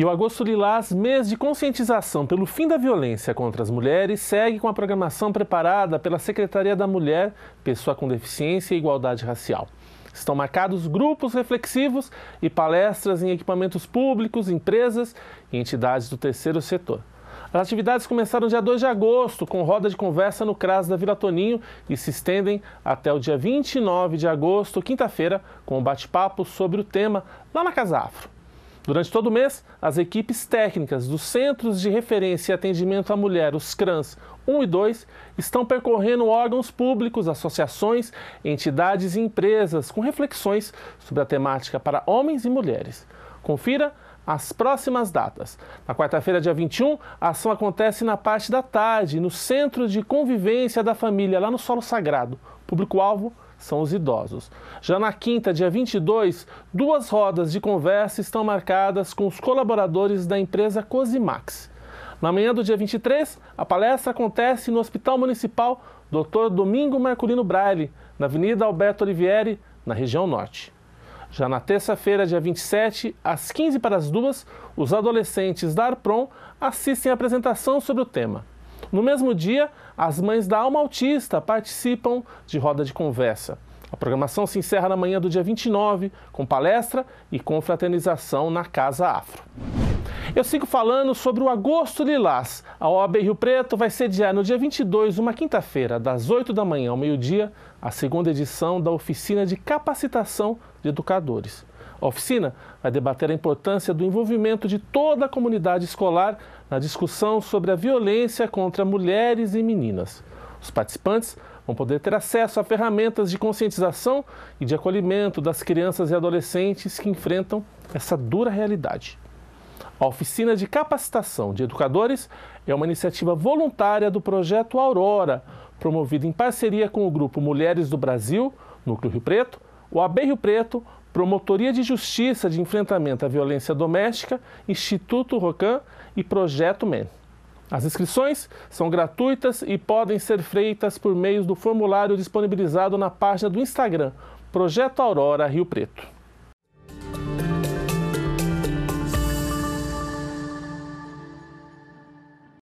E o Agosto Lilás, mês de conscientização pelo fim da violência contra as mulheres, segue com a programação preparada pela Secretaria da Mulher, Pessoa com Deficiência e Igualdade Racial. Estão marcados grupos reflexivos e palestras em equipamentos públicos, empresas e entidades do terceiro setor. As atividades começaram dia 2 de agosto, com roda de conversa no CRAS da Vila Toninho e se estendem até o dia 29 de agosto, quinta-feira, com um bate-papo sobre o tema lá na Casa Afro. Durante todo o mês, as equipes técnicas dos Centros de Referência e Atendimento à Mulher, os CRANS 1 e 2, estão percorrendo órgãos públicos, associações, entidades e empresas com reflexões sobre a temática para homens e mulheres. Confira as próximas datas. Na quarta-feira, dia 21, a ação acontece na parte da tarde, no Centro de Convivência da Família, lá no Solo Sagrado. Público-alvo: são os idosos. Já na quinta, dia 22, duas rodas de conversa estão marcadas com os colaboradores da empresa Cosimax. Na manhã do dia 23, a palestra acontece no Hospital Municipal Dr. Domingo Marculino Braille, na Avenida Alberto Olivieri, na região norte. Já na terça-feira, dia 27, às 15 para as duas, os adolescentes da ARPROM assistem à apresentação sobre o tema no mesmo dia, as mães da alma autista participam de roda de conversa. A programação se encerra na manhã do dia 29, com palestra e confraternização na Casa Afro. Eu sigo falando sobre o Agosto Lilás. A OAB Rio Preto vai sediar no dia 22, uma quinta-feira, das 8 da manhã ao meio-dia, a segunda edição da oficina de capacitação de educadores. A oficina vai debater a importância do envolvimento de toda a comunidade escolar na discussão sobre a violência contra mulheres e meninas. Os participantes vão poder ter acesso a ferramentas de conscientização e de acolhimento das crianças e adolescentes que enfrentam essa dura realidade. A oficina de capacitação de educadores é uma iniciativa voluntária do projeto Aurora, promovida em parceria com o grupo Mulheres do Brasil, Núcleo Rio Preto, o AB Rio Preto, Promotoria de Justiça de Enfrentamento à Violência Doméstica, Instituto Rocan e Projeto MEN. As inscrições são gratuitas e podem ser feitas por meio do formulário disponibilizado na página do Instagram Projeto Aurora Rio Preto.